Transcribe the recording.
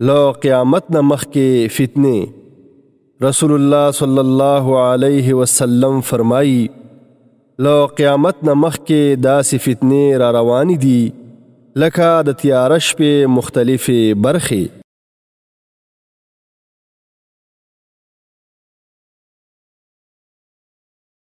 لو قیامت نه مخکې فتنه رسول الله صلی الله علیه وسلم فرمایي لو قیامت نه مخکې داسې فتنې را روان دي لکه د تیاره شپې مختلفې برخې